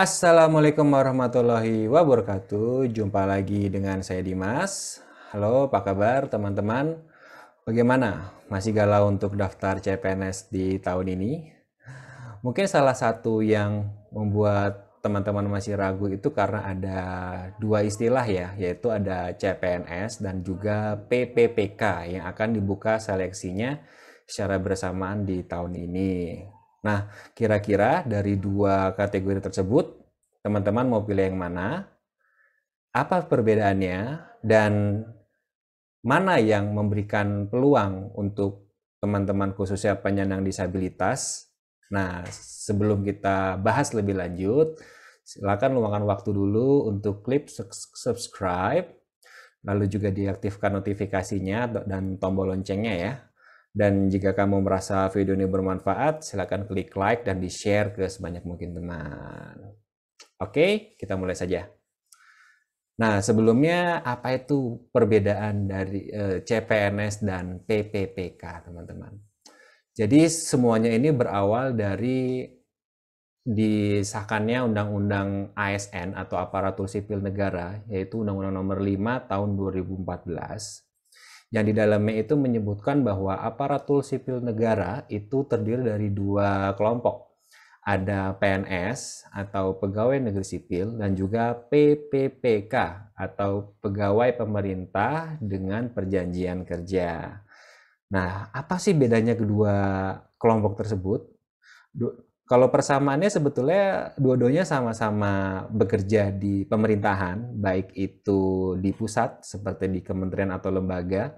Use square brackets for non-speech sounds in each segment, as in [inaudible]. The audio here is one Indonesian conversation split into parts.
Assalamualaikum warahmatullahi wabarakatuh. Jumpa lagi dengan saya Dimas. Halo, apa kabar teman-teman? Bagaimana? Masih galau untuk daftar CPNS di tahun ini? Mungkin salah satu yang membuat teman-teman masih ragu itu karena ada dua istilah ya, yaitu ada CPNS dan juga PPPK yang akan dibuka seleksinya secara bersamaan di tahun ini. Nah, kira-kira dari dua kategori tersebut, teman-teman mau pilih yang mana? Apa perbedaannya? Dan mana yang memberikan peluang untuk teman-teman khususnya penyandang disabilitas? Nah, sebelum kita bahas lebih lanjut, silakan luangkan waktu dulu untuk klik subscribe, lalu juga diaktifkan notifikasinya dan tombol loncengnya ya, dan jika kamu merasa video ini bermanfaat, silakan klik like dan di-share ke sebanyak mungkin teman. Oke, kita mulai saja. Nah, sebelumnya apa itu perbedaan dari eh, CPNS dan PPPK, teman-teman? Jadi semuanya ini berawal dari disahkannya Undang-Undang ASN atau Aparatur Sipil Negara, yaitu Undang-Undang Nomor 5 Tahun 2014 yang di dalamnya itu menyebutkan bahwa aparatur sipil negara itu terdiri dari dua kelompok. Ada PNS atau pegawai negeri sipil dan juga PPPK atau pegawai pemerintah dengan perjanjian kerja. Nah, apa sih bedanya kedua kelompok tersebut? Kalau persamaannya sebetulnya dua-duanya sama-sama bekerja di pemerintahan, baik itu di pusat seperti di kementerian atau lembaga,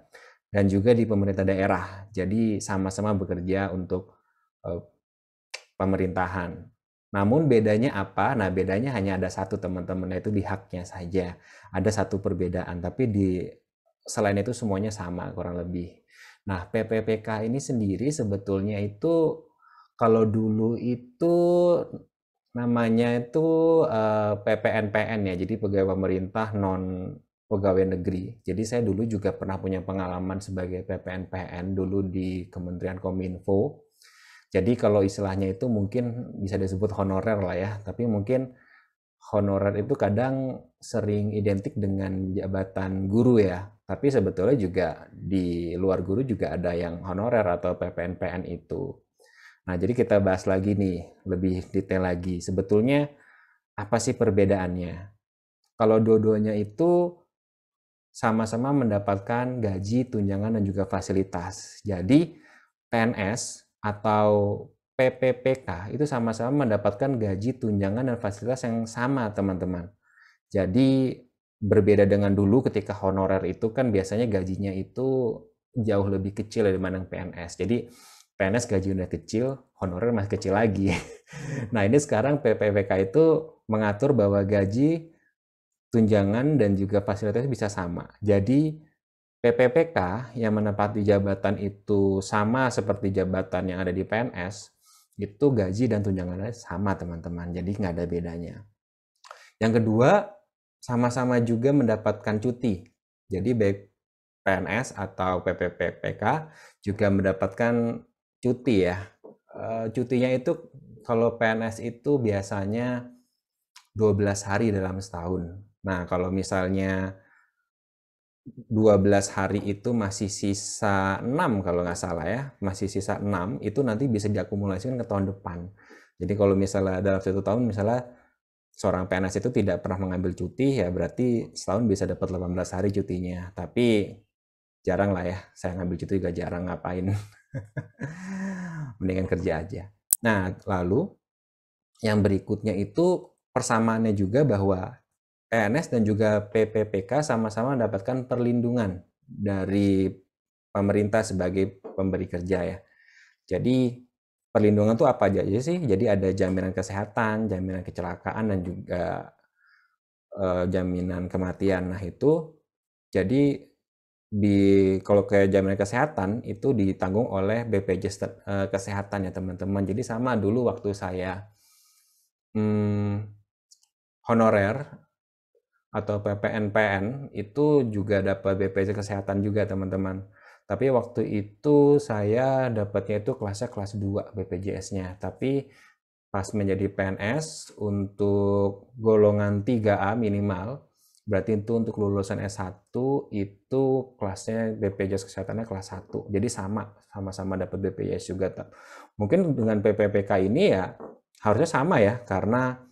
dan juga di pemerintah daerah. Jadi sama-sama bekerja untuk eh, pemerintahan. Namun bedanya apa? Nah bedanya hanya ada satu teman-teman, itu di haknya saja. Ada satu perbedaan, tapi di selain itu semuanya sama kurang lebih. Nah PPPK ini sendiri sebetulnya itu kalau dulu itu namanya itu PPNPN ya, jadi pegawai pemerintah non pegawai negeri. Jadi saya dulu juga pernah punya pengalaman sebagai PPNPN dulu di Kementerian Kominfo. Jadi kalau istilahnya itu mungkin bisa disebut honorer lah ya, tapi mungkin honorer itu kadang sering identik dengan jabatan guru ya. Tapi sebetulnya juga di luar guru juga ada yang honorer atau PPNPN itu. Nah, jadi kita bahas lagi nih, lebih detail lagi. Sebetulnya apa sih perbedaannya? Kalau dua-duanya itu sama-sama mendapatkan gaji, tunjangan, dan juga fasilitas. Jadi, PNS atau PPPK itu sama-sama mendapatkan gaji, tunjangan, dan fasilitas yang sama, teman-teman. Jadi, berbeda dengan dulu ketika honorer itu kan biasanya gajinya itu jauh lebih kecil dibanding PNS. Jadi, PNS gaji udah kecil, honorer masih kecil lagi. [laughs] nah ini sekarang PPPK itu mengatur bahwa gaji, tunjangan, dan juga fasilitas bisa sama. Jadi PPPK yang menempati jabatan itu sama seperti jabatan yang ada di PNS, itu gaji dan tunjangannya sama teman-teman, jadi nggak ada bedanya. Yang kedua, sama-sama juga mendapatkan cuti. Jadi baik PNS atau PPPK juga mendapatkan cuti ya. Eh, cutinya itu kalau PNS itu biasanya 12 hari dalam setahun. Nah, kalau misalnya 12 hari itu masih sisa 6 kalau nggak salah ya, masih sisa 6 itu nanti bisa diakumulasikan ke tahun depan. Jadi kalau misalnya dalam satu tahun misalnya seorang PNS itu tidak pernah mengambil cuti ya berarti setahun bisa dapat 18 hari cutinya. Tapi jarang lah ya, saya ngambil cuti juga jarang ngapain. [laughs] [laughs] Mendingan kerja aja. Nah, lalu yang berikutnya itu persamaannya juga bahwa PNS dan juga PPPK sama-sama mendapatkan perlindungan dari pemerintah sebagai pemberi kerja ya. Jadi perlindungan itu apa aja sih? Jadi ada jaminan kesehatan, jaminan kecelakaan dan juga eh, jaminan kematian. Nah, itu jadi di kalau kayak jaminan kesehatan itu ditanggung oleh BPJS eh, kesehatan ya teman-teman. Jadi sama dulu waktu saya hmm, honorer atau PPNPN itu juga dapat BPJS kesehatan juga teman-teman. Tapi waktu itu saya dapatnya itu kelasnya kelas 2 BPJS-nya. Tapi pas menjadi PNS untuk golongan 3A minimal Berarti itu untuk lulusan S1 itu kelasnya BPJS kesehatannya kelas 1. Jadi sama sama-sama dapat BPJS juga. Mungkin dengan PPPK ini ya harusnya sama ya karena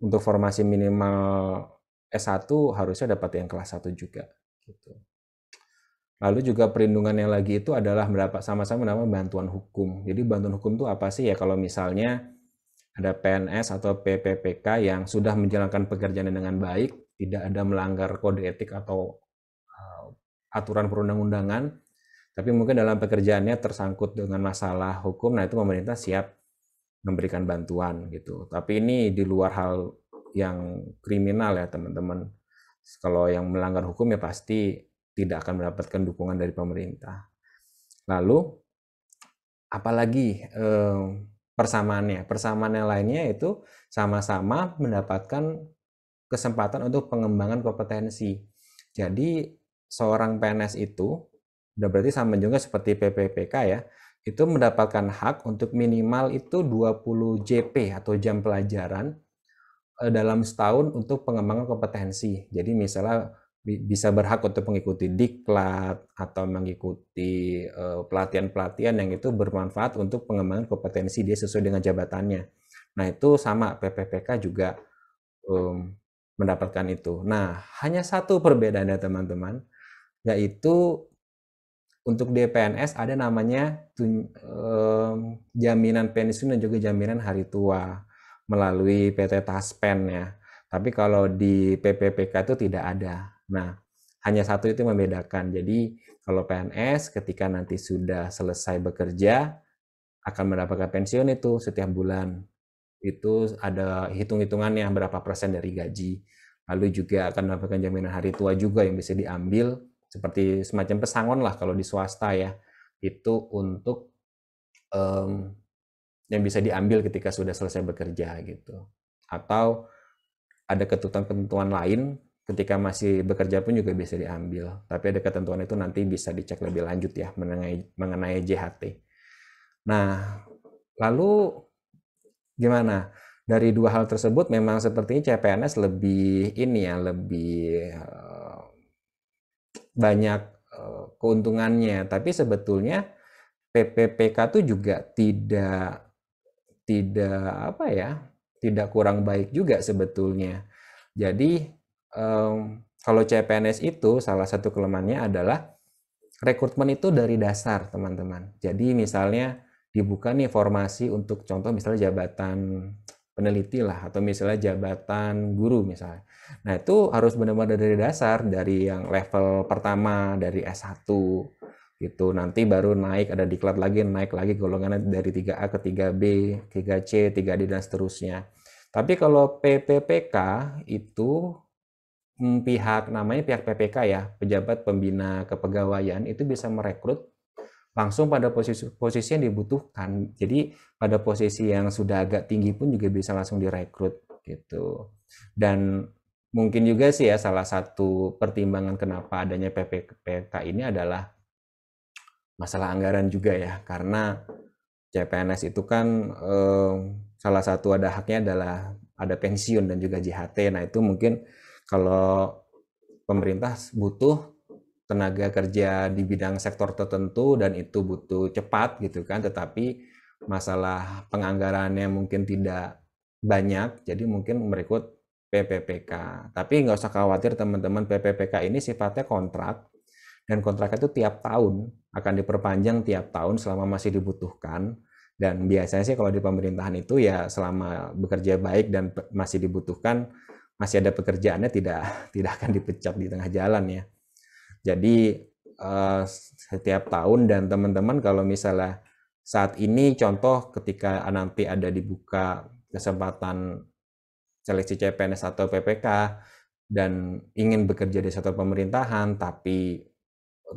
untuk formasi minimal S1 harusnya dapat yang kelas 1 juga gitu. Lalu juga perlindungan yang lagi itu adalah mendapat sama-sama mendapat bantuan hukum. Jadi bantuan hukum itu apa sih ya kalau misalnya ada PNS atau PPPK yang sudah menjalankan pekerjaan dengan baik, tidak ada melanggar kode etik atau uh, aturan perundang-undangan, tapi mungkin dalam pekerjaannya tersangkut dengan masalah hukum, nah itu pemerintah siap memberikan bantuan gitu. Tapi ini di luar hal yang kriminal ya teman-teman. Kalau yang melanggar hukum ya pasti tidak akan mendapatkan dukungan dari pemerintah. Lalu apalagi eh, persamaannya? Persamaannya lainnya itu sama-sama mendapatkan kesempatan untuk pengembangan kompetensi. Jadi seorang PNS itu udah berarti sama juga seperti PPPK ya, itu mendapatkan hak untuk minimal itu 20 JP atau jam pelajaran eh, dalam setahun untuk pengembangan kompetensi. Jadi misalnya bisa berhak untuk mengikuti diklat atau mengikuti eh, pelatihan-pelatihan yang itu bermanfaat untuk pengembangan kompetensi dia sesuai dengan jabatannya. Nah itu sama PPPK juga mmm, mendapatkan itu. Nah, hanya satu perbedaannya teman-teman, yaitu untuk DPNS ada namanya um, jaminan pensiun dan juga jaminan hari tua melalui PT Taspen ya. Tapi kalau di PPPK itu tidak ada. Nah, hanya satu itu membedakan. Jadi kalau PNS ketika nanti sudah selesai bekerja akan mendapatkan pensiun itu setiap bulan itu ada hitung-hitungannya berapa persen dari gaji. Lalu juga akan mendapatkan jaminan hari tua juga yang bisa diambil seperti semacam pesangon lah kalau di swasta ya. Itu untuk um, yang bisa diambil ketika sudah selesai bekerja gitu. Atau ada ketentuan-ketentuan lain ketika masih bekerja pun juga bisa diambil. Tapi ada ketentuan itu nanti bisa dicek lebih lanjut ya mengenai mengenai JHT. Nah, lalu Gimana? Dari dua hal tersebut memang sepertinya CPNS lebih ini ya, lebih eh, banyak eh, keuntungannya, tapi sebetulnya PPPK itu juga tidak tidak apa ya, tidak kurang baik juga sebetulnya. Jadi kalau CPNS itu salah satu kelemahannya adalah rekrutmen itu dari dasar teman-teman. Jadi misalnya dibuka nih formasi untuk contoh misalnya jabatan peneliti lah atau misalnya jabatan guru misalnya. Nah, itu harus benar-benar dari dasar dari yang level pertama dari S1 gitu. Nanti baru naik ada diklat lagi, naik lagi golongan dari 3A ke 3B, 3C, 3D dan seterusnya. Tapi kalau PPPK itu mm, pihak namanya pihak PPK ya, pejabat pembina kepegawaian itu bisa merekrut langsung pada posisi posisi yang dibutuhkan. Jadi pada posisi yang sudah agak tinggi pun juga bisa langsung direkrut gitu. Dan mungkin juga sih ya salah satu pertimbangan kenapa adanya PPPK ini adalah masalah anggaran juga ya karena CPNS itu kan eh, salah satu ada haknya adalah ada pensiun dan juga JHT. Nah, itu mungkin kalau pemerintah butuh tenaga kerja di bidang sektor tertentu dan itu butuh cepat gitu kan tetapi masalah penganggarannya mungkin tidak banyak jadi mungkin merekrut PPPK tapi nggak usah khawatir teman-teman PPPK ini sifatnya kontrak dan kontrak itu tiap tahun akan diperpanjang tiap tahun selama masih dibutuhkan dan biasanya sih kalau di pemerintahan itu ya selama bekerja baik dan masih dibutuhkan masih ada pekerjaannya tidak [laughs] tidak akan dipecat di tengah jalan ya jadi uh, setiap tahun dan teman-teman kalau misalnya saat ini contoh ketika nanti ada dibuka kesempatan seleksi CPNS atau PPK dan ingin bekerja di satu pemerintahan tapi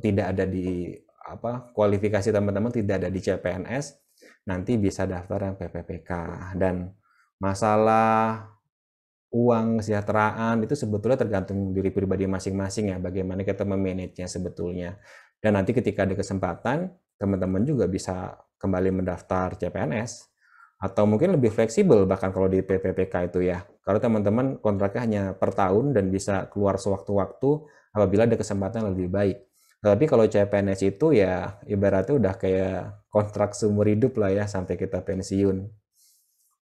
tidak ada di apa kualifikasi teman-teman tidak ada di CPNS nanti bisa daftar yang PPPK dan masalah uang, kesejahteraan itu sebetulnya tergantung diri pribadi masing-masing ya, bagaimana kita memanage-nya sebetulnya. Dan nanti ketika ada kesempatan, teman-teman juga bisa kembali mendaftar CPNS atau mungkin lebih fleksibel bahkan kalau di PPPK itu ya. Kalau teman-teman kontraknya hanya per tahun dan bisa keluar sewaktu-waktu apabila ada kesempatan yang lebih baik. Tapi kalau CPNS itu ya ibaratnya udah kayak kontrak seumur hidup lah ya sampai kita pensiun.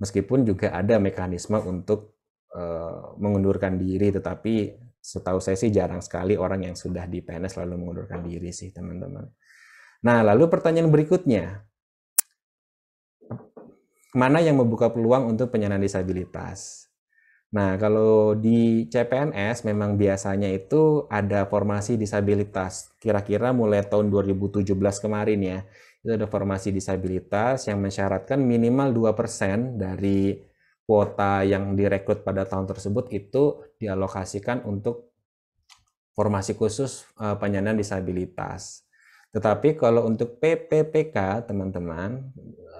Meskipun juga ada mekanisme untuk Eh, mengundurkan diri tetapi setahu saya sih jarang sekali orang yang sudah di PNS lalu mengundurkan diri sih teman-teman. Nah lalu pertanyaan berikutnya, mana yang membuka peluang untuk penyandang disabilitas? Nah kalau di CPNS memang biasanya itu ada formasi disabilitas, kira-kira mulai tahun 2017 kemarin ya, itu ada formasi disabilitas yang mensyaratkan minimal 2% dari kuota yang direkrut pada tahun tersebut itu dialokasikan untuk formasi khusus eh, penyandang disabilitas. Tetapi kalau untuk PPPK, teman-teman,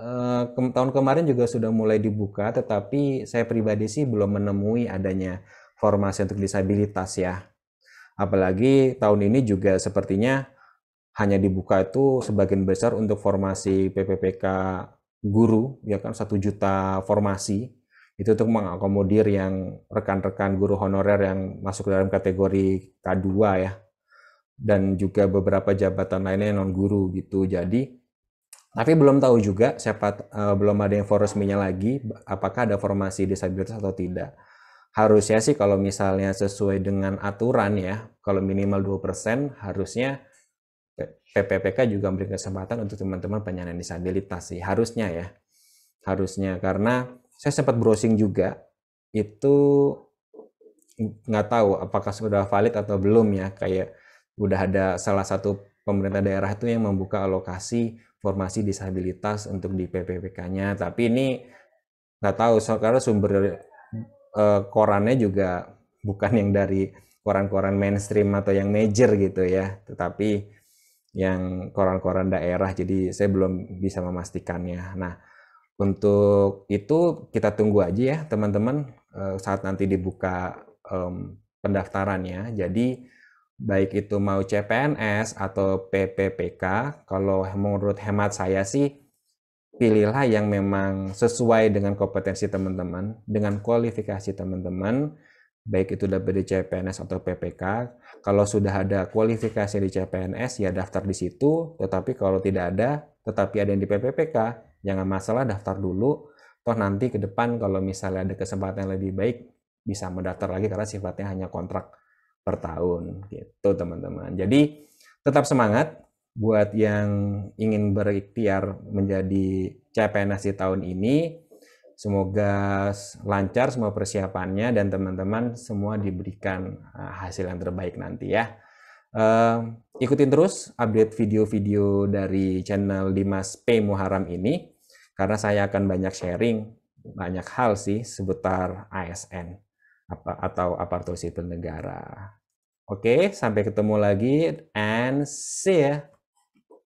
eh, tahun kemarin juga sudah mulai dibuka, tetapi saya pribadi sih belum menemui adanya formasi untuk disabilitas ya. Apalagi tahun ini juga sepertinya hanya dibuka itu sebagian besar untuk formasi PPPK guru, ya kan, satu juta formasi itu untuk mengakomodir yang rekan-rekan guru honorer yang masuk dalam kategori K2 ya dan juga beberapa jabatan lainnya non guru gitu jadi tapi belum tahu juga siapa uh, belum ada info resminya lagi apakah ada formasi disabilitas atau tidak harusnya sih kalau misalnya sesuai dengan aturan ya, kalau minimal 2% harusnya PPPK juga memberi kesempatan untuk teman-teman penyandang disabilitas sih, harusnya ya. Harusnya karena saya sempat browsing juga itu nggak tahu apakah sudah valid atau belum ya kayak udah ada salah satu pemerintah daerah itu yang membuka alokasi formasi disabilitas untuk di PPPK-nya tapi ini nggak tahu so, karena sumber eh, korannya juga bukan yang dari koran-koran mainstream atau yang major gitu ya tetapi yang koran-koran daerah jadi saya belum bisa memastikannya nah untuk itu kita tunggu aja ya teman-teman eh, saat nanti dibuka um, pendaftarannya. Jadi baik itu mau CPNS atau PPPK, kalau menurut hemat saya sih pilihlah yang memang sesuai dengan kompetensi teman-teman, dengan kualifikasi teman-teman, baik itu dapat di CPNS atau PPK. Kalau sudah ada kualifikasi di CPNS ya daftar di situ, tetapi kalau tidak ada, tetapi ada yang di PPPK, Jangan masalah daftar dulu, toh nanti ke depan kalau misalnya ada kesempatan yang lebih baik bisa mendaftar lagi karena sifatnya hanya kontrak per tahun gitu teman-teman. Jadi tetap semangat buat yang ingin berikhtiar menjadi CPNS di tahun ini. Semoga lancar semua persiapannya dan teman-teman semua diberikan eh, hasil yang terbaik nanti ya. Uh, ikutin terus update video-video dari channel Dimas P. Muharam ini, karena saya akan banyak sharing banyak hal sih seputar ASN atau aparatur sipil negara. Oke, sampai ketemu lagi and see ya.